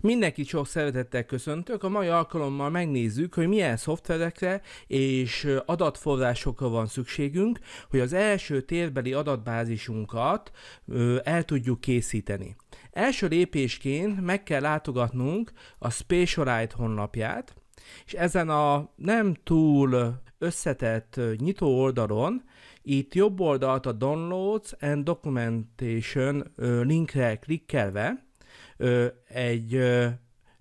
Mindenki sok szeretettel köszöntök, a mai alkalommal megnézzük, hogy milyen szoftverekre és adatforrásokra van szükségünk, hogy az első térbeli adatbázisunkat el tudjuk készíteni. Első lépésként meg kell látogatnunk a Spatialite honlapját, és ezen a nem túl összetett nyitó oldalon, itt jobb oldalt a Downloads and Documentation linkre klikkelve, egy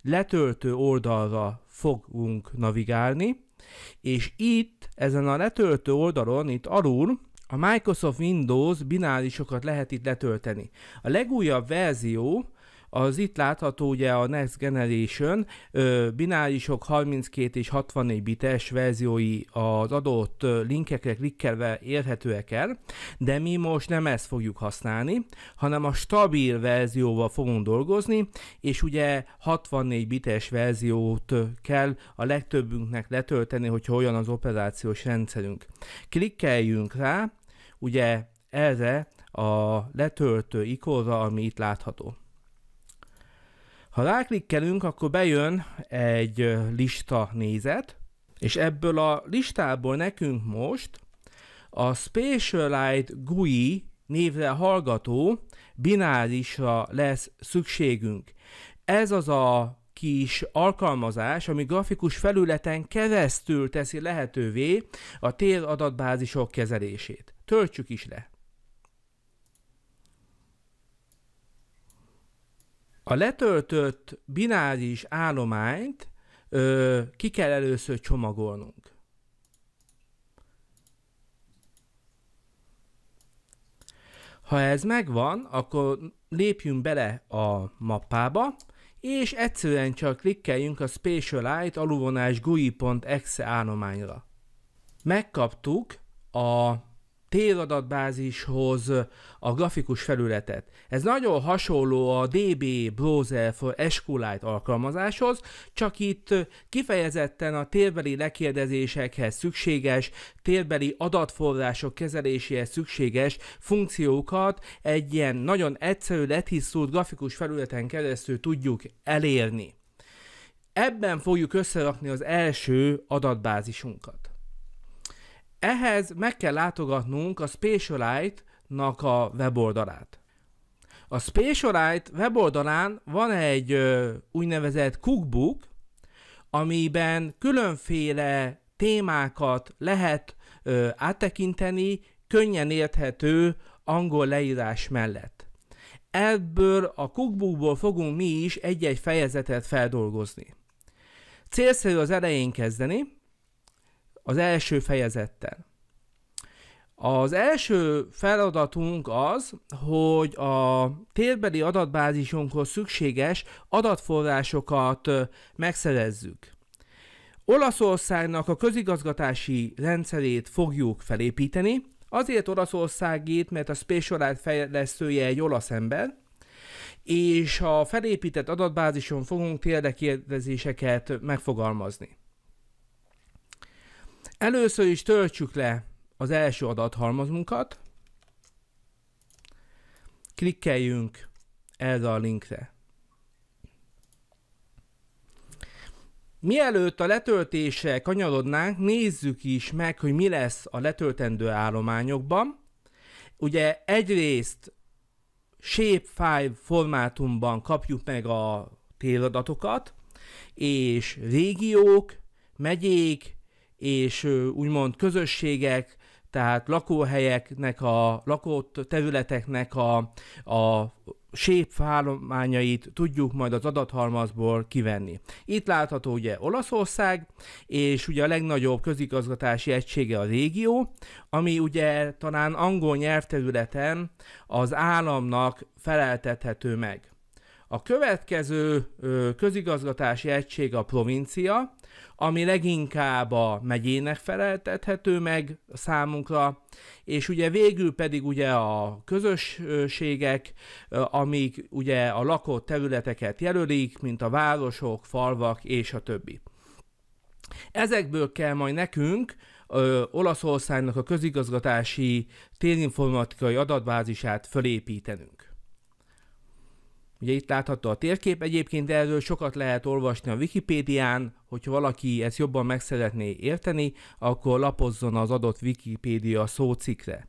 letöltő oldalra fogunk navigálni, és itt, ezen a letöltő oldalon, itt alul, a Microsoft Windows binárisokat lehet itt letölteni. A legújabb verzió az itt látható ugye a Next Generation binárisok 32 és 64 bites verziói az adott linkekre klikkelve érhetőek el, de mi most nem ezt fogjuk használni, hanem a stabil verzióval fogunk dolgozni, és ugye 64 bites verziót kell a legtöbbünknek letölteni, hogyha olyan az operációs rendszerünk. Klikkeljünk rá, ugye erre a letöltő ikonra, ami itt látható. Ha ráklikkelünk, akkor bejön egy lista nézet, és ebből a listából nekünk most a Spatialite GUI névre hallgató binárisra lesz szükségünk. Ez az a kis alkalmazás, ami grafikus felületen keresztül teszi lehetővé a téradatbázisok kezelését. Töltsük is le. A letöltött bináris állományt ö, ki kell először csomagolnunk. Ha ez megvan, akkor lépjünk bele a mappába, és egyszerűen csak klikkeljünk a Spatialite aluvonás GUI.exe állományra. Megkaptuk a téradatbázishoz a grafikus felületet. Ez nagyon hasonló a DB Browser for SQLite alkalmazáshoz, csak itt kifejezetten a térbeli lekérdezésekhez szükséges, térbeli adatforrások kezeléséhez szükséges funkciókat egy ilyen nagyon egyszerű, letisztult grafikus felületen keresztül tudjuk elérni. Ebben fogjuk összerakni az első adatbázisunkat. Ehhez meg kell látogatnunk a Spatialite-nak a weboldalát. A Spatialite weboldalán van egy ö, úgynevezett cookbook, amiben különféle témákat lehet ö, áttekinteni, könnyen érthető angol leírás mellett. Ebből a cookbookból fogunk mi is egy-egy fejezetet feldolgozni. Célszerű az elején kezdeni, az első fejezettel. Az első feladatunk az, hogy a térbeli adatbázisunkhoz szükséges adatforrásokat megszerezzük. Olaszországnak a közigazgatási rendszerét fogjuk felépíteni, azért Olaszországét, mert a Spécialized fejlesztője egy olasz ember, és a felépített adatbázison fogunk térdekérdezéseket megfogalmazni. Először is töltsük le az első adathalmazunkat. Klikkeljünk ez a linkre. Mielőtt a letöltése kanyarodnánk, nézzük is meg, hogy mi lesz a letöltendő állományokban. Ugye egyrészt shapefile formátumban kapjuk meg a téradatokat, és régiók, megyék, és úgymond közösségek, tehát lakóhelyeknek, a lakott területeknek a, a sépfállományait tudjuk majd az adathalmazból kivenni. Itt látható ugye Olaszország, és ugye a legnagyobb közigazgatási egysége a régió, ami ugye talán angol nyelvterületen az államnak feleltethető meg. A következő közigazgatási egység a provincia, ami leginkább a megyének feleltethető meg számunkra, és ugye végül pedig ugye a közösségek, amik ugye a lakott területeket jelölik, mint a városok, falvak és a többi. Ezekből kell majd nekünk ö, Olaszországnak a közigazgatási térinformatikai adatbázisát fölépítenünk. Ugye itt látható a térkép, egyébként erről sokat lehet olvasni a Wikipédián, hogyha valaki ezt jobban meg szeretné érteni, akkor lapozzon az adott Wikipédia szócikre.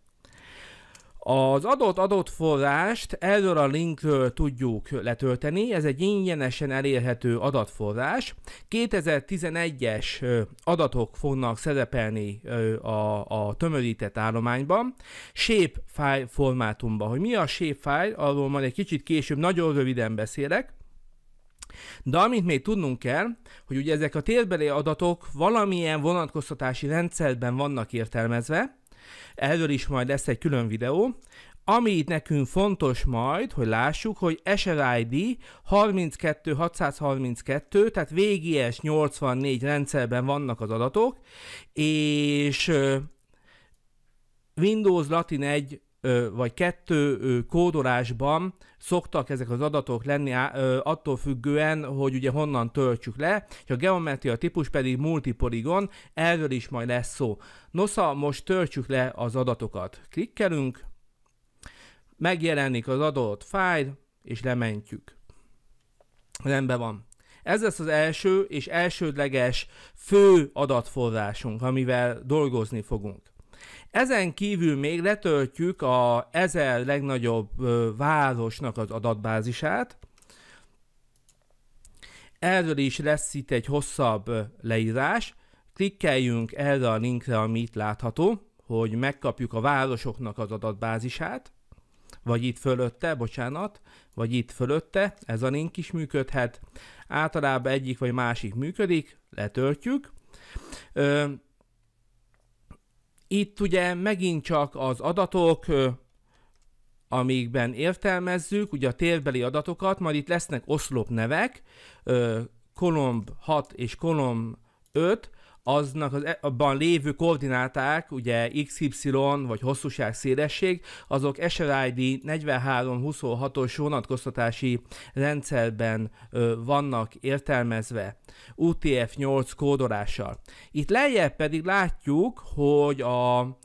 Az adott adott forrást erről a linkről tudjuk letölteni, ez egy ingyenesen elérhető adatforrás. 2011-es adatok fognak szerepelni a, a tömörített állományban, shapefile formátumban. Hogy mi a shapefile, arról majd egy kicsit később nagyon röviden beszélek. De amit még tudnunk kell, hogy ugye ezek a térbeli adatok valamilyen vonatkoztatási rendszerben vannak értelmezve, Erről is majd lesz egy külön videó. Ami itt nekünk fontos majd, hogy lássuk, hogy SRID 32632, tehát VGS 84 rendszerben vannak az adatok, és Windows Latin 1 vagy kettő kódolásban szoktak ezek az adatok lenni attól függően, hogy ugye honnan töltsük le, és a geometria típus pedig multipoligon, erről is majd lesz szó. Nosza, most töltsük le az adatokat. Klikkelünk, megjelenik az adott fájl, és lementjük. Rendben van. Ez lesz az első és elsődleges fő adatforrásunk, amivel dolgozni fogunk. Ezen kívül még letöltjük a ezer legnagyobb városnak az adatbázisát. Erről is lesz itt egy hosszabb leírás. Klikkeljünk erre a linkre, ami itt látható, hogy megkapjuk a városoknak az adatbázisát vagy itt fölötte, bocsánat, vagy itt fölötte, ez a link is működhet. Általában egyik vagy másik működik, letöltjük. Ö, itt ugye megint csak az adatok, amikben értelmezzük, ugye a térbeli adatokat, majd itt lesznek oszlopnevek, kolomb 6 és kolomb 5, aznak az, e, abban lévő koordináták, ugye XY vagy hosszúság szélesség, azok SRID 4326-os vonatkoztatási rendszerben ö, vannak értelmezve UTF-8 kódolással. Itt lejjebb pedig látjuk, hogy a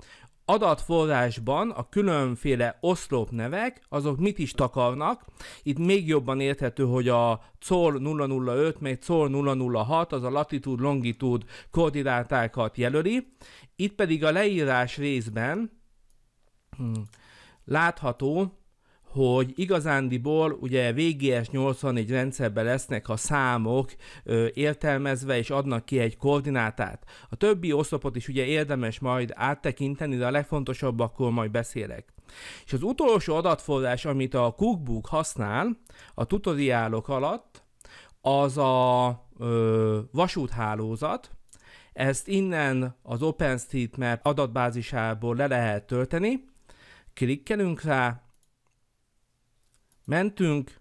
adatforrásban a különféle oszlopnevek, azok mit is takarnak. Itt még jobban érthető, hogy a COL 005, meg COL 006, az a latitud, longitud koordinátákat jelöli. Itt pedig a leírás részben hm, látható, hogy igazándiból ugye VGS 84 rendszerben lesznek a számok ö, értelmezve, és adnak ki egy koordinátát. A többi oszlopot is ugye érdemes majd áttekinteni, de a legfontosabbakról majd beszélek. És az utolsó adatforrás, amit a Cookbook használ a tutoriálok alatt, az a ö, vasúthálózat, ezt innen az OpenStreetMap adatbázisából le lehet tölteni, klikkelünk rá, mentünk,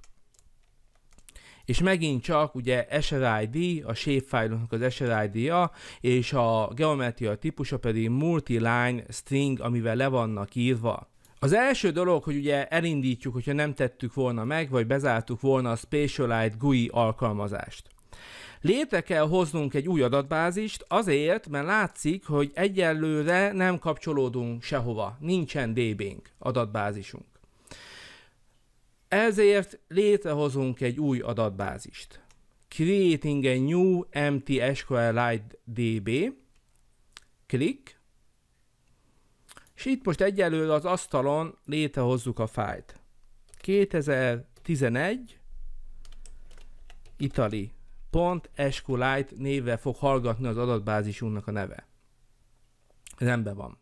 és megint csak ugye SRID, a shapefile-nak az SRID-ja, és a geometria típusa pedig multiline string, amivel le vannak írva. Az első dolog, hogy ugye elindítjuk, hogyha nem tettük volna meg, vagy bezártuk volna a Spatialite GUI alkalmazást. Létre kell hoznunk egy új adatbázist azért, mert látszik, hogy egyelőre nem kapcsolódunk sehova, nincsen db adatbázisunk. Ezért létrehozunk egy új adatbázist. Creating a new empty SQLite DB. Klik. És itt most egyelőre az asztalon létrehozzuk a fájt. 2011 Itali Pont SQLite névvel fog hallgatni az adatbázisunknak a neve. Rendben van.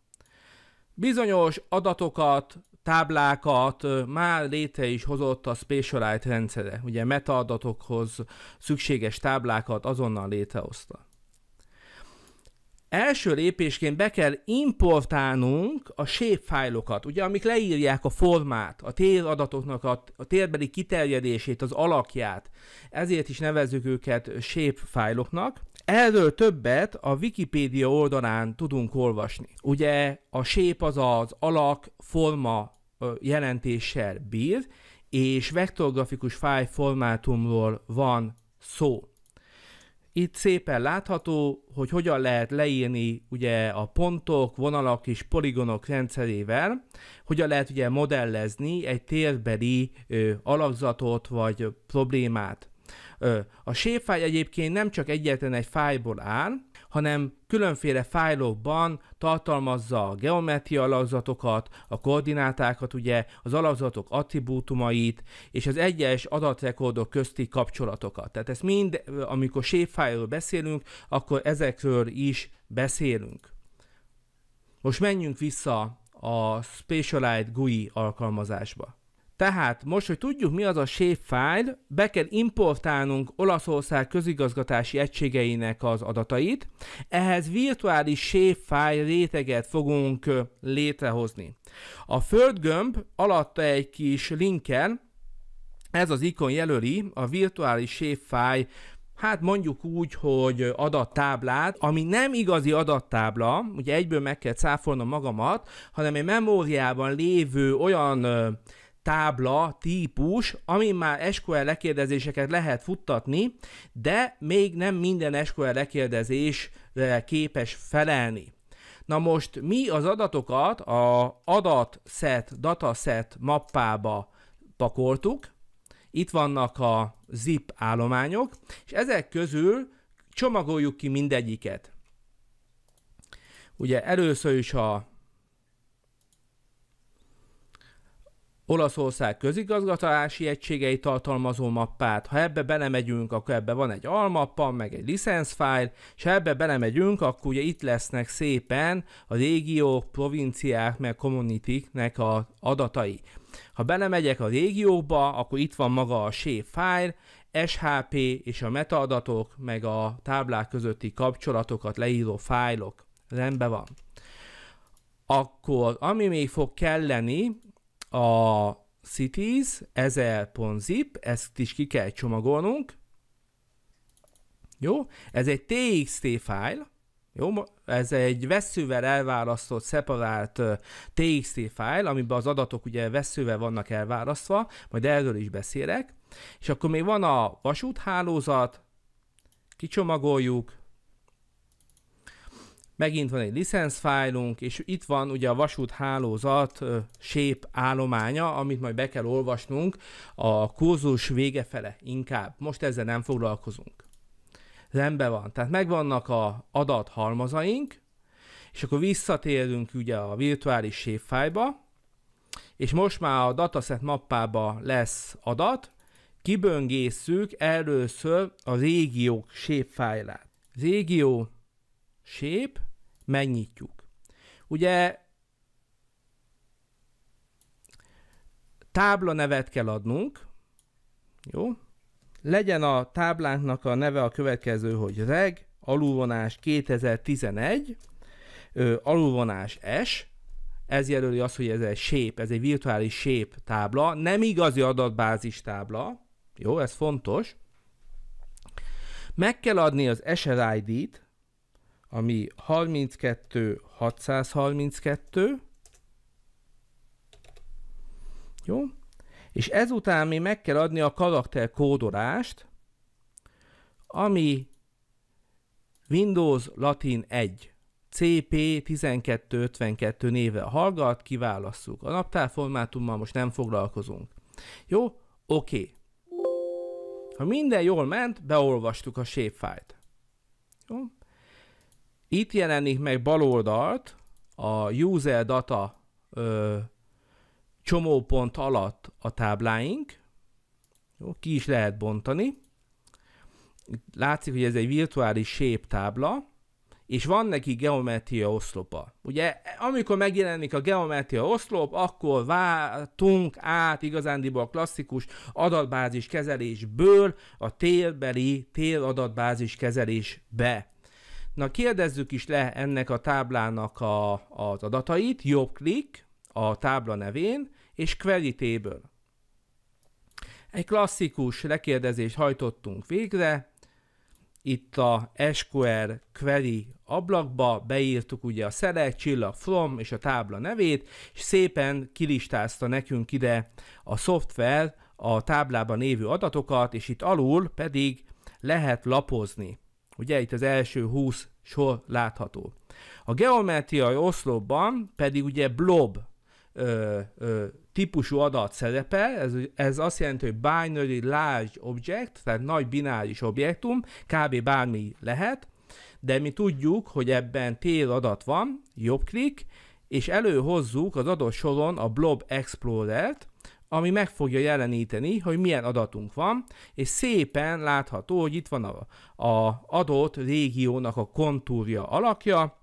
Bizonyos adatokat táblákat már létre is hozott a Spatialite rendszere. Ugye metaadatokhoz szükséges táblákat azonnal létrehozta. Első lépésként be kell importálnunk a shapefájlokat, ugye, amik leírják a formát, a téradatoknak a, a térbeli kiterjedését, az alakját. Ezért is nevezzük őket shapefájloknak. Erről többet a Wikipédia oldalán tudunk olvasni. Ugye a sép az az alak, forma jelentéssel bír, és vektorgrafikus fáj formátumról van szó. Itt szépen látható, hogy hogyan lehet leírni ugye a pontok, vonalak és poligonok rendszerével, hogyan lehet ugye modellezni egy térbeli ö, alakzatot vagy problémát. A séfáj egyébként nem csak egyetlen egy fájlból áll, hanem különféle fájlokban tartalmazza a geometria alakzatokat, a koordinátákat, ugye, az alakzatok attribútumait, és az egyes adatrekordok közti kapcsolatokat. Tehát ezt mind, amikor shapefile beszélünk, akkor ezekről is beszélünk. Most menjünk vissza a Specialized GUI alkalmazásba. Tehát most, hogy tudjuk mi az a shapefile, be kell importálnunk Olaszország közigazgatási egységeinek az adatait, ehhez virtuális shapefile réteget fogunk létrehozni. A földgömb alatta egy kis linken, ez az ikon jelöli a virtuális shapefile hát mondjuk úgy, hogy adattáblát, ami nem igazi adattábla, ugye egyből meg kell cáfolnom magamat, hanem egy memóriában lévő olyan tábla típus, amin már SQL lekérdezéseket lehet futtatni, de még nem minden SQL lekérdezés képes felelni. Na most mi az adatokat a adatset, dataset mappába pakoltuk, itt vannak a zip állományok, és ezek közül csomagoljuk ki mindegyiket. Ugye először is a Olaszország közigazgatási egységei tartalmazó mappát, ha ebbe belemegyünk, akkor ebbe van egy almappa, meg egy license file, és ha ebbe belemegyünk, akkor ugye itt lesznek szépen a régiók, provinciák, meg communitynek a adatai. Ha belemegyek a régióba, akkor itt van maga a shape file, SHP és a metaadatok, meg a táblák közötti kapcsolatokat leíró fájlok. Rendben van. Akkor ami még fog kelleni, a cities, ezer.zip, ezt is ki kell csomagolnunk. Jó, ez egy TXT file, jó, ez egy veszővel elválasztott, szeparált TXT file, amiben az adatok ugye veszővel vannak elválasztva, majd erről is beszélek. És akkor még van a vasúthálózat, kicsomagoljuk, megint van egy licenszfájlunk, és itt van ugye a vasúthálózat uh, shape állománya, amit majd be kell olvasnunk a kurzus vége fele inkább. Most ezzel nem foglalkozunk. Rendben van. Tehát megvannak a adathalmazaink, és akkor visszatérünk ugye a virtuális shape fájba és most már a dataset mappába lesz adat, kiböngészük először a régiók shape át Régió shape, megnyitjuk. Ugye tábla nevet kell adnunk, jó? Legyen a táblánknak a neve a következő, hogy reg, alulvonás 2011, ö, alulvonás S, ez jelöli azt, hogy ez egy shape, ez egy virtuális shape tábla, nem igazi adatbázis tábla, jó, ez fontos. Meg kell adni az SRID-t, ami 32 632, jó? És ezután mi meg kell adni a karakter kódolást, ami Windows Latin 1 CP1252 néve hallgat, kiválasszuk. A naptárformátummal most nem foglalkozunk. Jó? Oké. Okay. Ha minden jól ment, beolvastuk a shapefile-t. Jó? Itt jelenik meg baloldalt a user data ö, csomópont alatt a tábláink. Jó, ki is lehet bontani. Itt látszik, hogy ez egy virtuális shape tábla, és van neki geometria oszlopa. Ugye, amikor megjelenik a geometria oszlop, akkor váltunk át igazándiból a klasszikus adatbázis kezelésből a térbeli téradatbázis kezelésbe. Na kérdezzük is le ennek a táblának a, az adatait, jobb klik a tábla nevén, és query table. Egy klasszikus lekérdezést hajtottunk végre, itt a SQL query ablakba beírtuk ugye a select, csillag, from és a tábla nevét, és szépen kilistázta nekünk ide a szoftver a táblában lévő adatokat, és itt alul pedig lehet lapozni. Ugye itt az első 20 sor látható. A geometriai oszlopban pedig ugye blob ö, ö, típusú adat szerepel, ez, ez azt jelenti, hogy binary large object, tehát nagy bináris objektum, kb. bármi lehet, de mi tudjuk, hogy ebben tél adat van, jobb klik, és előhozzuk az adott soron a blob explorer-t, ami meg fogja jeleníteni, hogy milyen adatunk van, és szépen látható, hogy itt van a, a adott régiónak a kontúrja alakja,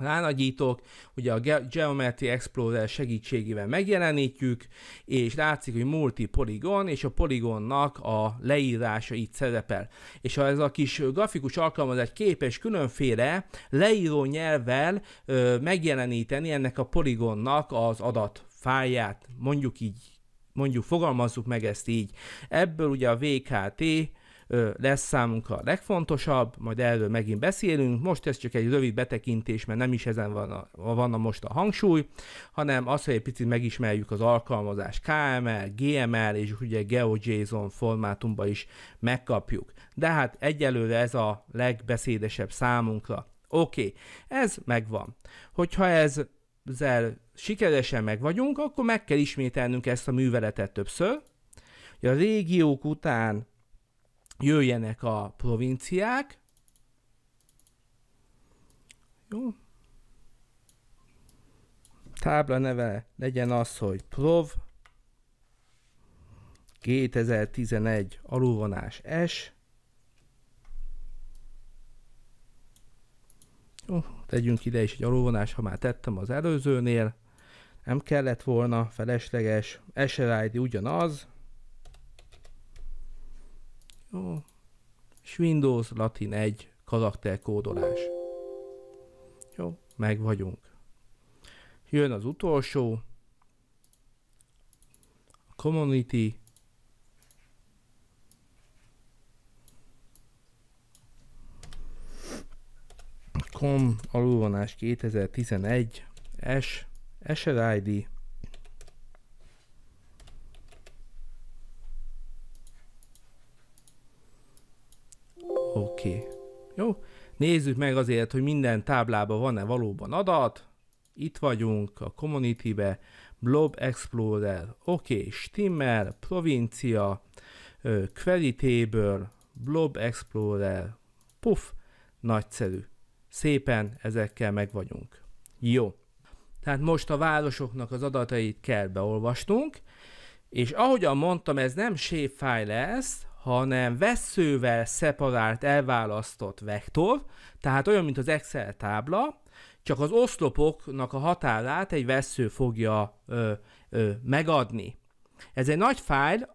Lánagyítok, ugye a Geometry Explorer segítségével megjelenítjük, és látszik, hogy multi-poligon, és a poligonnak a leírása itt szerepel. És ha ez a kis grafikus alkalmazás képes különféle leíró nyelvvel ö, megjeleníteni ennek a poligonnak az adatfáját, mondjuk így mondjuk fogalmazzuk meg ezt így. Ebből ugye a VKT lesz számunkra a legfontosabb, majd erről megint beszélünk. Most ez csak egy rövid betekintés, mert nem is ezen van a, van a most a hangsúly, hanem az, hogy egy picit megismerjük az alkalmazás KML, GML és ugye GeoJSON formátumba is megkapjuk. De hát egyelőre ez a legbeszédesebb számunkra. Oké, okay, ez megvan. Hogyha ez ezzel sikeresen megvagyunk, akkor meg kell ismételnünk ezt a műveletet többször, hogy a régiók után jöjjenek a provinciák. Jó. Tábla neve legyen az, hogy prov 2011 alulvonás S. tegyünk ide is egy alulvonás, ha már tettem az előzőnél. Nem kellett volna, felesleges. SRID ugyanaz. Jó. És Windows Latin 1 karakterkódolás. Jó, meg vagyunk. Jön az utolsó. A community com alulvonás 2011 S id Oké. Okay. Jó. Nézzük meg azért, hogy minden táblában van-e valóban adat. Itt vagyunk a community-be. Blob Explorer. Oké, okay. Stimmel, provincia, Query Table, Blob Explorer. Puff, nagyszerű. Szépen ezekkel meg vagyunk. Jó. Tehát most a városoknak az adatait kell beolvastunk, és ahogyan mondtam, ez nem shapefile lesz, hanem veszővel szeparált, elválasztott vektor, tehát olyan, mint az Excel tábla, csak az oszlopoknak a határát egy vesző fogja ö, ö, megadni. Ez egy nagy fájl,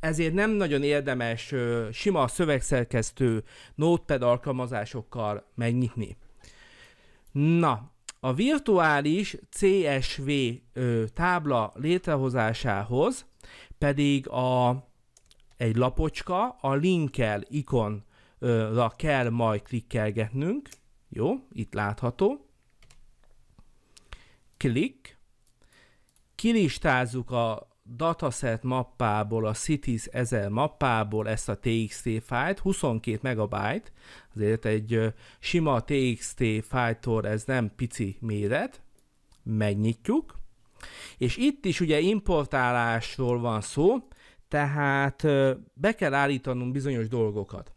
ezért nem nagyon érdemes ö, sima szövegszerkesztő Notepad alkalmazásokkal megnyitni. Na, a virtuális CSV ö, tábla létrehozásához pedig a, egy lapocska a linkel ikonra kell majd klikkelgetnünk. Jó, itt látható. Klik. Kilistázzuk a, dataset mappából, a Cities 1000 mappából ezt a TXT fájlt, 22 megabyte, azért egy sima TXT fájtól ez nem pici méret, megnyitjuk, és itt is ugye importálásról van szó, tehát be kell állítanunk bizonyos dolgokat.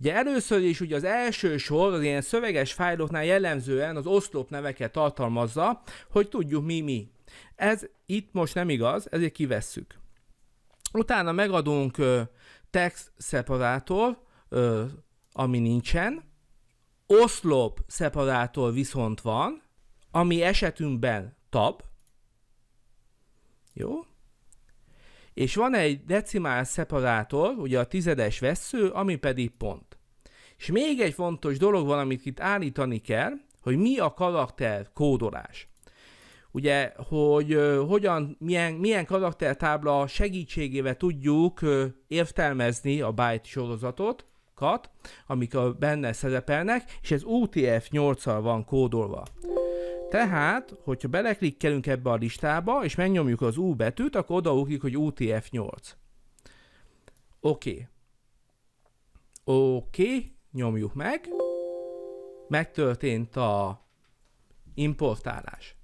Ugye először is ugye az első sor az ilyen szöveges fájloknál jellemzően az oszlop neveket tartalmazza, hogy tudjuk mi mi. Ez itt most nem igaz, ezért kivesszük. Utána megadunk text szeparátor, ami nincsen, oszlop szeparátor viszont van, ami esetünkben tab, jó? És van egy decimál szeparátor, ugye a tizedes vesző, ami pedig pont. És még egy fontos dolog van, amit itt állítani kell, hogy mi a karakter kódolás ugye, hogy hogyan, milyen, milyen karaktertábla segítségével tudjuk értelmezni a byte sorozatot, kat, amik a benne szerepelnek, és ez UTF-8-al van kódolva. Tehát, hogyha beleklikkelünk ebbe a listába, és megnyomjuk az U betűt, akkor odaugrik, hogy UTF-8. Oké. Okay. Oké, okay. nyomjuk meg. Megtörtént a importálás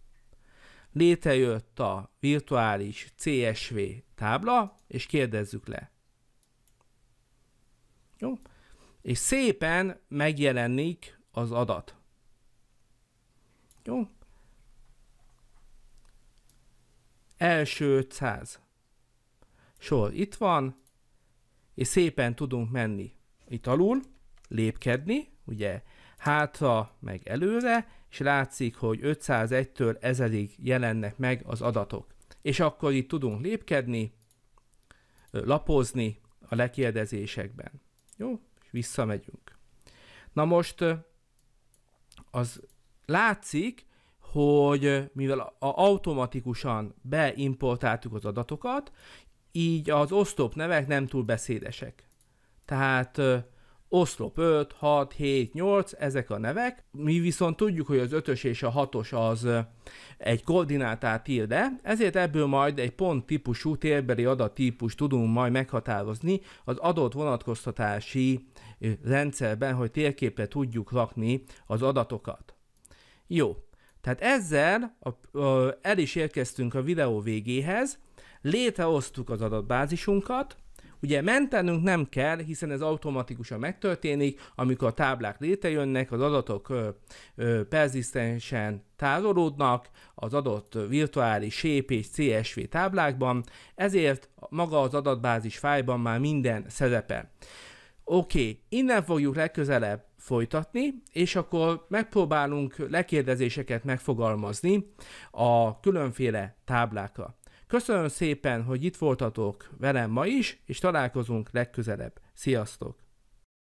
létrejött a virtuális CSV tábla, és kérdezzük le. Jó? És szépen megjelenik az adat. Jó? Első 500 sor itt van, és szépen tudunk menni itt alul, lépkedni, ugye hátra, meg előre, és látszik, hogy 501-től 1000-ig jelennek meg az adatok. És akkor itt tudunk lépkedni, lapozni a lekérdezésekben. Jó, és visszamegyünk. Na most az látszik, hogy mivel automatikusan beimportáltuk az adatokat, így az osztop nevek nem túl beszédesek. Tehát oszlop 5, 6, 7, 8, ezek a nevek. Mi viszont tudjuk, hogy az 5-ös és a 6-os az egy koordinátát ír le, ezért ebből majd egy pont típusú térbeli adatípus tudunk majd meghatározni az adott vonatkoztatási rendszerben, hogy térképre tudjuk rakni az adatokat. Jó, tehát ezzel a, a, el is érkeztünk a videó végéhez, létrehoztuk az adatbázisunkat, Ugye mentenünk nem kell, hiszen ez automatikusan megtörténik, amikor a táblák létrejönnek, az adatok persistensen tárolódnak az adott virtuális SAP és CSV táblákban, ezért maga az adatbázis fájban már minden szerepe. Oké, okay, innen fogjuk legközelebb folytatni, és akkor megpróbálunk lekérdezéseket megfogalmazni a különféle táblákra. Köszönöm szépen, hogy itt voltatok velem ma is, és találkozunk legközelebb. Sziasztok!